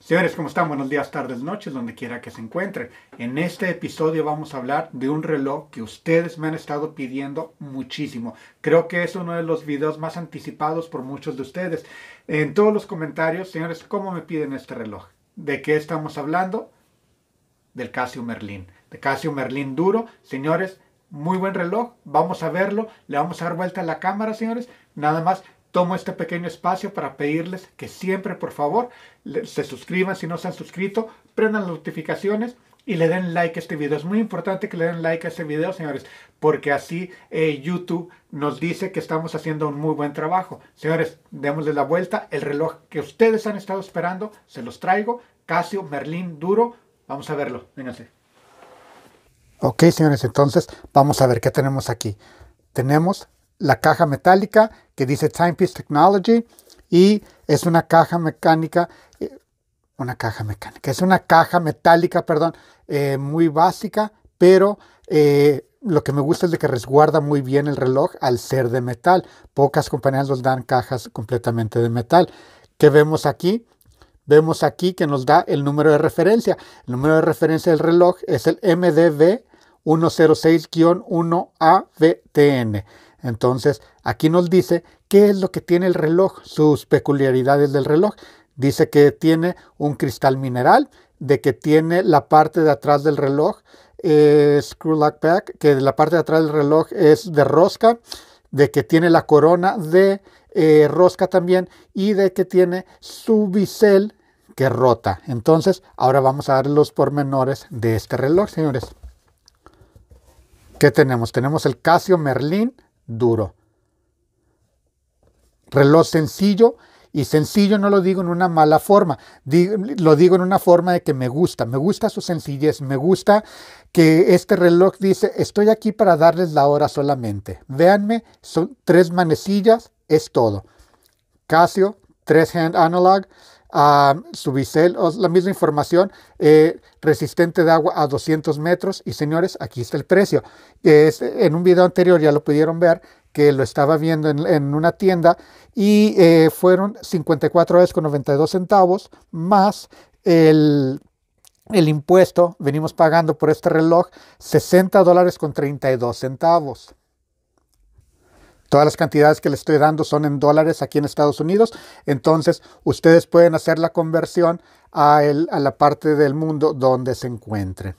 Señores, ¿cómo están? Buenos días, tardes, noches, donde quiera que se encuentren. En este episodio vamos a hablar de un reloj que ustedes me han estado pidiendo muchísimo. Creo que es uno de los videos más anticipados por muchos de ustedes. En todos los comentarios, señores, ¿cómo me piden este reloj? ¿De qué estamos hablando? Del Casio Merlin. De Casio Merlin duro. Señores, muy buen reloj. Vamos a verlo. Le vamos a dar vuelta a la cámara, señores. Nada más tomo este pequeño espacio para pedirles que siempre, por favor, se suscriban si no se han suscrito, prendan las notificaciones y le den like a este video. Es muy importante que le den like a este video, señores, porque así eh, YouTube nos dice que estamos haciendo un muy buen trabajo. Señores, démosle la vuelta. El reloj que ustedes han estado esperando, se los traigo. Casio, Merlín, duro. Vamos a verlo. Vénganse. Ok, señores, entonces vamos a ver qué tenemos aquí. Tenemos la caja metálica que dice Timepiece Technology y es una caja mecánica, eh, una caja mecánica, es una caja metálica, perdón, eh, muy básica, pero eh, lo que me gusta es de que resguarda muy bien el reloj al ser de metal. Pocas compañías nos dan cajas completamente de metal. ¿Qué vemos aquí? Vemos aquí que nos da el número de referencia. El número de referencia del reloj es el MDB 106-1AVTN. Entonces, aquí nos dice qué es lo que tiene el reloj, sus peculiaridades del reloj. Dice que tiene un cristal mineral, de que tiene la parte de atrás del reloj, eh, screw lock back, que la parte de atrás del reloj es de rosca, de que tiene la corona de eh, rosca también y de que tiene su bisel que rota. Entonces, ahora vamos a dar los pormenores de este reloj, señores. ¿Qué tenemos? Tenemos el Casio Merlin duro. Reloj sencillo y sencillo no lo digo en una mala forma, lo digo en una forma de que me gusta, me gusta su sencillez, me gusta que este reloj dice, estoy aquí para darles la hora solamente. Véanme, son tres manecillas, es todo. Casio, Tres hand analog, a su bisel, la misma información, eh, resistente de agua a 200 metros. Y señores, aquí está el precio. Es, en un video anterior ya lo pudieron ver que lo estaba viendo en, una tienda y eh, fueron 54 dólares con 92 centavos más el, el impuesto. Venimos pagando por este reloj 60 dólares con 32 centavos. Todas las cantidades que les estoy dando son en dólares aquí en Estados Unidos. Entonces, ustedes pueden hacer la conversión a, la parte del mundo donde se encuentren.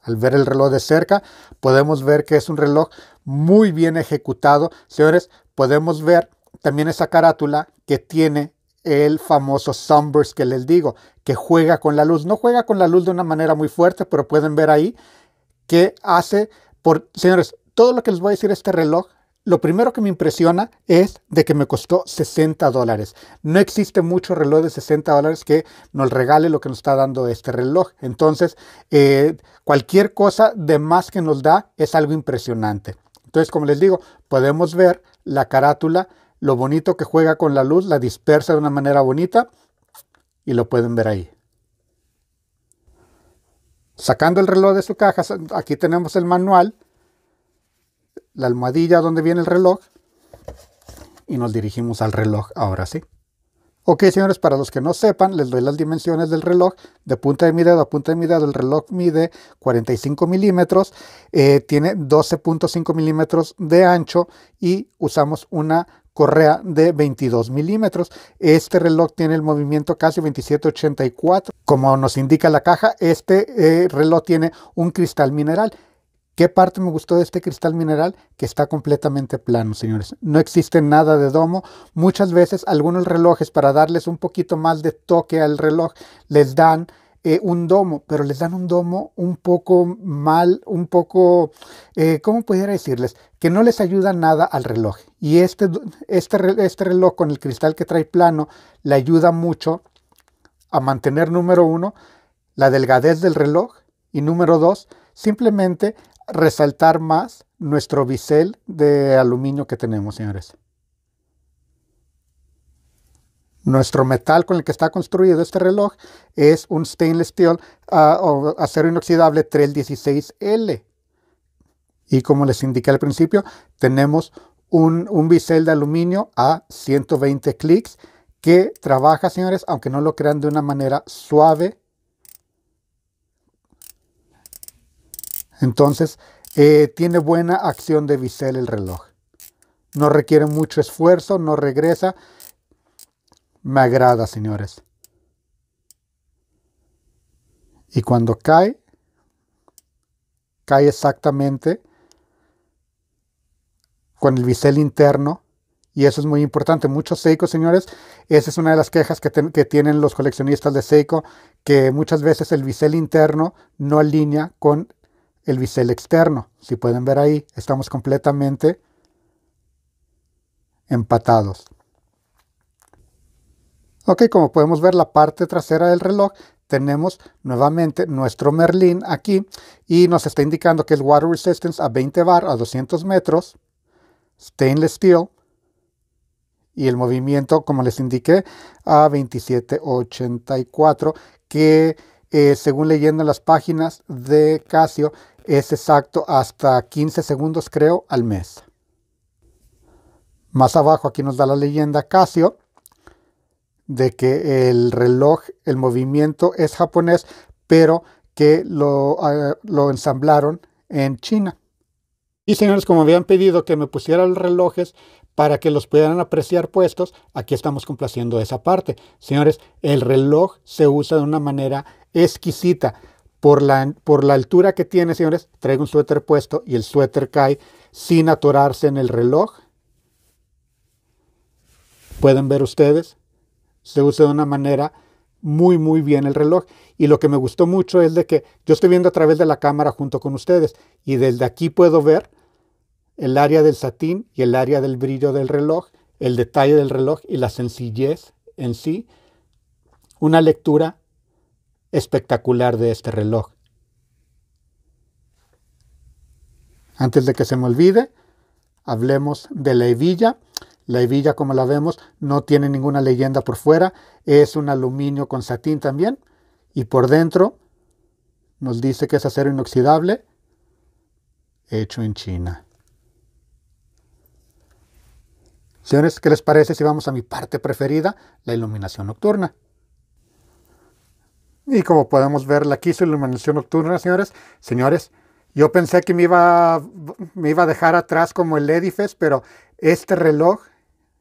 Al ver el reloj de cerca, podemos ver que es un reloj muy bien ejecutado. Señores, podemos ver también esa carátula que tiene el famoso sunburst que les digo, que juega con la luz. No juega con la luz de una manera muy fuerte, pero pueden ver ahí que hace por... Señores, todo lo que les voy a decir este reloj lo primero que me impresiona es de que me costó 60 dólares. No existe mucho reloj de 60 dólares que nos regale lo que nos está dando este reloj. Entonces, eh, cualquier cosa de más que nos da es algo impresionante. Entonces, como les digo, podemos ver la carátula, lo bonito que juega con la luz, la dispersa de una manera bonita y lo pueden ver ahí. Sacando el reloj de su caja, aquí tenemos el manual la almohadilla donde viene el reloj y nos dirigimos al reloj ahora sí. Ok, señores, para los que no sepan, les doy las dimensiones del reloj. De punta de mi a punta de mi el reloj mide 45 milímetros, eh, tiene 12.5 milímetros de ancho y usamos una correa de 22 milímetros. Este reloj tiene el movimiento casi 2784. Como nos indica la caja, este eh, reloj tiene un cristal mineral. ¿Qué parte me gustó de este cristal mineral? Que está completamente plano, señores. No existe nada de domo. Muchas veces algunos relojes, para darles un poquito más de toque al reloj, les dan eh, un domo, pero les dan un domo un poco mal, un poco, eh, ¿cómo pudiera decirles? Que no les ayuda nada al reloj. Y este, este, este reloj con el cristal que trae plano le ayuda mucho a mantener, número uno, la delgadez del reloj y número dos, simplemente resaltar más nuestro bisel de aluminio que tenemos, señores. Nuestro metal con el que está construido este reloj es un stainless steel ah, o acero inoxidable 316L. Y como les indiqué al principio, tenemos un, un bisel de aluminio a 120 clics que trabaja, señores, aunque no lo crean de una manera suave Entonces, eh, tiene buena acción de bisel el reloj. No requiere mucho esfuerzo, no regresa. Me agrada, señores. Y cuando cae, cae exactamente con el bisel interno. Y eso es muy importante. Muchos Seiko, señores, esa es una de las quejas que, que, tienen los coleccionistas de Seiko, que muchas veces el bisel interno no alinea con el bisel externo. Si pueden ver ahí, estamos completamente empatados. Ok, como podemos ver la parte trasera del reloj, tenemos nuevamente nuestro Merlin aquí y nos está indicando que es water resistance a 20 bar a 200 metros, stainless steel y el movimiento, como les indiqué, a 2784, que eh, según leyendo las páginas de Casio, es exacto hasta 15 segundos creo al mes. Más abajo aquí nos da la leyenda Casio de que el reloj, el movimiento es japonés, pero que lo, ah, ensamblaron en China. Y señores, como habían pedido que me pusieran los relojes para que los pudieran apreciar puestos, aquí estamos complaciendo esa parte. Señores, el reloj se usa de una manera exquisita por la, por la altura que tiene, señores, traigo un suéter puesto y el suéter cae sin atorarse en el reloj. Pueden ver ustedes, se usa de una manera muy, muy bien el reloj. Y lo que me gustó mucho es de que yo estoy viendo a través de la cámara junto con ustedes y desde aquí puedo ver el área del satín y el área del brillo del reloj, el detalle del reloj y la sencillez en sí. Una lectura espectacular de este reloj. Antes de que se me olvide, hablemos de la hebilla. La hebilla, como la vemos, no tiene ninguna leyenda por fuera. Es un aluminio con satín también. Y por dentro nos dice que es acero inoxidable hecho en China. Señores, ¿qué les parece si vamos a mi parte preferida, la iluminación nocturna? Y como podemos ver, aquí su iluminación nocturna, señores, señores, yo pensé que me iba, me iba a dejar atrás como el Edifest, pero este reloj,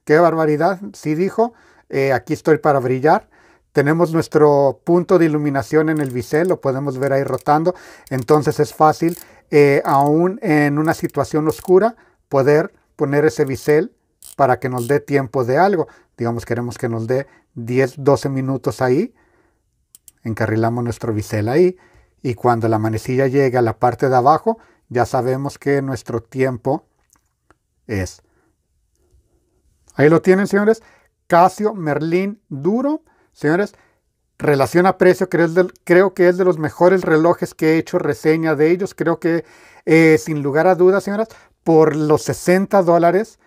qué barbaridad, sí dijo, eh, aquí estoy para brillar. Tenemos nuestro punto de iluminación en el bisel, lo podemos ver ahí rotando. Entonces es fácil, eh, aún en una situación oscura, poder poner ese bisel para que nos dé tiempo de algo. Digamos, queremos que nos dé 10, 12 minutos ahí encarrilamos nuestro bisel ahí y cuando la manecilla llega a la parte de abajo, ya sabemos que nuestro tiempo es. Ahí lo tienen, señores. Casio Merlin Duro. Señores, relación a precio, creo, que es de los mejores relojes que he hecho reseña de ellos. Creo que, eh, sin lugar a dudas, señoras, por los 60 dólares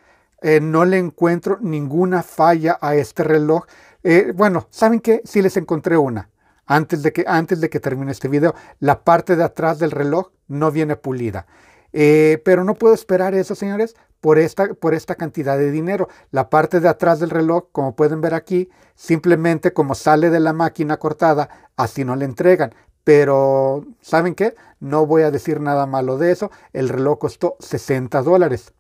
eh, no le encuentro ninguna falla a este reloj. Eh, bueno, ¿saben qué? Sí les encontré una antes de que, antes de que termine este video. La parte de atrás del reloj no viene pulida. Eh, pero no puedo esperar eso, señores, por esta, por esta cantidad de dinero. La parte de atrás del reloj, como pueden ver aquí, simplemente como sale de la máquina cortada, así no le entregan. Pero, ¿saben qué? No voy a decir nada malo de eso. El reloj costó 60 dólares.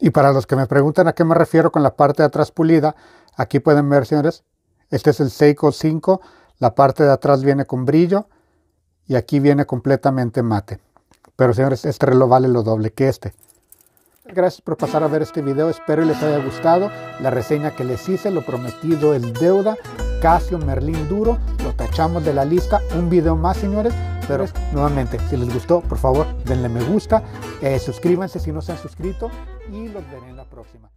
Y para los que me preguntan a qué me refiero con la parte de atrás pulida, aquí pueden ver, señores, este es el Seiko 5 la parte de atrás viene con brillo y aquí viene completamente mate. Pero señores, este reloj vale lo doble que este. Gracias por pasar a ver este video, espero les haya gustado. La reseña que les hice, lo prometido es deuda. Casio Merlín Duro, lo tachamos de la lista. Un video más, señores. Pero nuevamente, si les gustó, por favor, denle me gusta, eh, suscríbanse si no se han suscrito y los veré en la próxima.